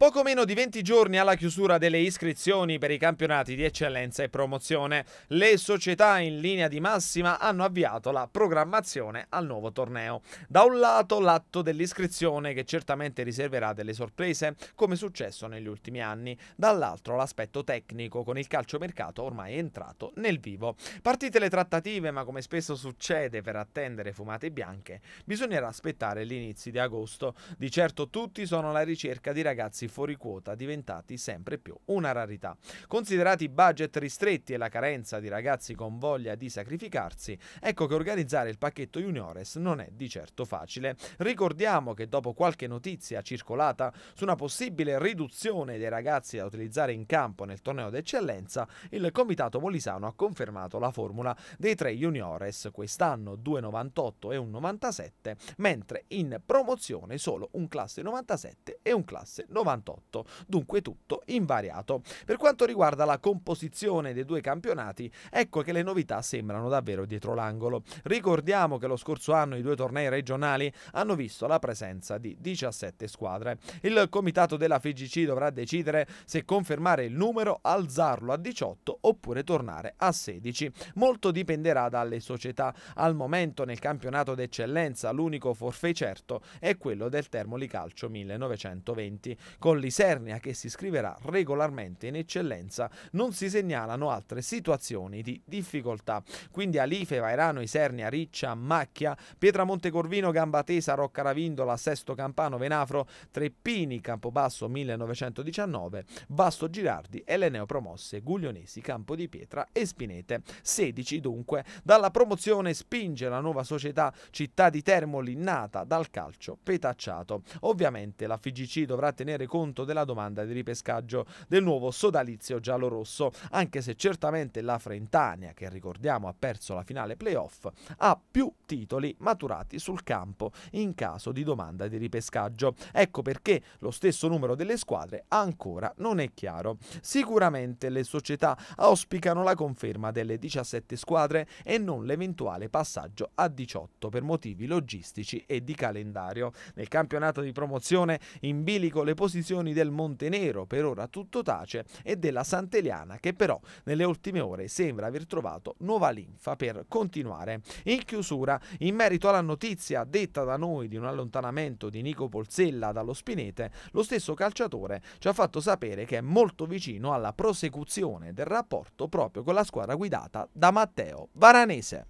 Poco meno di 20 giorni alla chiusura delle iscrizioni per i campionati di eccellenza e promozione, le società in linea di massima hanno avviato la programmazione al nuovo torneo. Da un lato l'atto dell'iscrizione che certamente riserverà delle sorprese, come successo negli ultimi anni, dall'altro l'aspetto tecnico con il calciomercato ormai entrato nel vivo. Partite le trattative, ma come spesso succede per attendere fumate bianche, bisognerà aspettare l'inizio di agosto. Di certo tutti sono alla ricerca di ragazzi fuori quota diventati sempre più una rarità. Considerati i budget ristretti e la carenza di ragazzi con voglia di sacrificarsi, ecco che organizzare il pacchetto juniores non è di certo facile. Ricordiamo che dopo qualche notizia circolata su una possibile riduzione dei ragazzi da utilizzare in campo nel torneo d'eccellenza, il comitato molisano ha confermato la formula dei tre juniores quest'anno 2,98 e 1,97, mentre in promozione solo un classe 97 e un classe 97. 78. Dunque tutto invariato. Per quanto riguarda la composizione dei due campionati, ecco che le novità sembrano davvero dietro l'angolo. Ricordiamo che lo scorso anno i due tornei regionali hanno visto la presenza di 17 squadre. Il comitato della FGC dovrà decidere se confermare il numero, alzarlo a 18 oppure tornare a 16. Molto dipenderà dalle società. Al momento nel campionato d'eccellenza l'unico forfè certo è quello del Termoli Calcio 1920. Con con l'Isernia che si iscriverà regolarmente in eccellenza non si segnalano altre situazioni di difficoltà. Quindi Alife, Vairano, Isernia, Riccia, Macchia, Pietramonte Corvino, Gambatesa, Rocca Ravindola, Sesto Campano, Venafro, Treppini, Campobasso 1919, Vasto Girardi e le neopromosse Guglionesi, Campo di Pietra e Spinete. 16 dunque. Dalla promozione spinge la nuova società Città di Termoli nata dal calcio petacciato. Ovviamente la FGC dovrà tenere conto della domanda di ripescaggio del nuovo sodalizio giallorosso, anche se certamente la Frentania, che ricordiamo ha perso la finale playoff, ha più titoli maturati sul campo in caso di domanda di ripescaggio. Ecco perché lo stesso numero delle squadre ancora non è chiaro. Sicuramente le società auspicano la conferma delle 17 squadre e non l'eventuale passaggio a 18 per motivi logistici e di calendario. Nel campionato di promozione in bilico le posizioni decisioni del Montenero, per ora tutto tace, e della Santeliana che però nelle ultime ore sembra aver trovato nuova linfa per continuare. In chiusura, in merito alla notizia detta da noi di un allontanamento di Nico Polsella dallo Spinete, lo stesso calciatore ci ha fatto sapere che è molto vicino alla prosecuzione del rapporto proprio con la squadra guidata da Matteo Varanese.